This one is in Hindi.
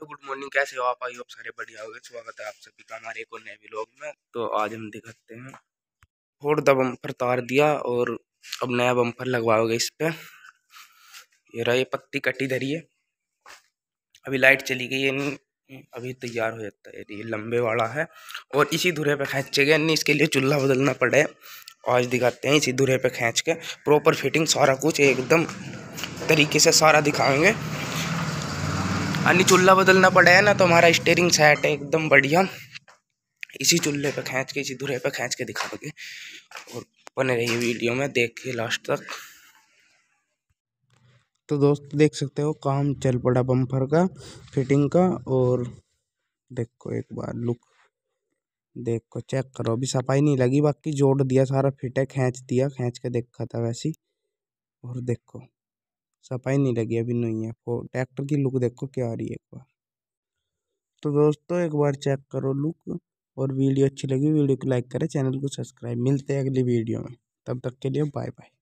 हेलो गुड मॉर्निंग कैसे हो आप आई हो सारे बढ़िया हो गए स्वागत है आप सभी का हमारे एक और नए ब्लॉग में तो आज हम दिखाते हैं फोर्ड द बम्पर तार दिया और अब नया बम्पर लगवाओगे इस पर ये रहा ये पत्ती कटी धरी है अभी लाइट चली गई है अभी तैयार हो जाता है ये लंबे वाला है और इसी धुरे पे खींचे गए नहीं इसके लिए चूल्हा बदलना पड़े आज दिखाते हैं इसी धुरे पे खींच के प्रॉपर फिटिंग सारा कुछ एकदम तरीके से सारा दिखाएंगे अन्य चूल्हा बदलना पड़ा है ना तो हमारा स्टेयरिंग सेट है एकदम बढ़िया इसी चूल्हे पे खींच के इसी धुरे पे खींच के दिखा दोगे और बने रहिए वीडियो में देखिए लास्ट तक तो दोस्त देख सकते हो काम चल पड़ा बम्पर का फिटिंग का और देखो एक बार लुक देखो चेक करो अभी सफाई नहीं लगी बाकी जोड़ दिया सारा फिट है खींच दिया खींच के देखा था वैसी और देखो सफाई नहीं लगी अभी नहीं है वो ट्रैक्टर की लुक देखो क्या आ रही है एक बार तो दोस्तों एक बार चेक करो लुक और वीडियो अच्छी लगी वीडियो को लाइक करें चैनल को सब्सक्राइब मिलते हैं अगली वीडियो में तब तक के लिए बाय बाय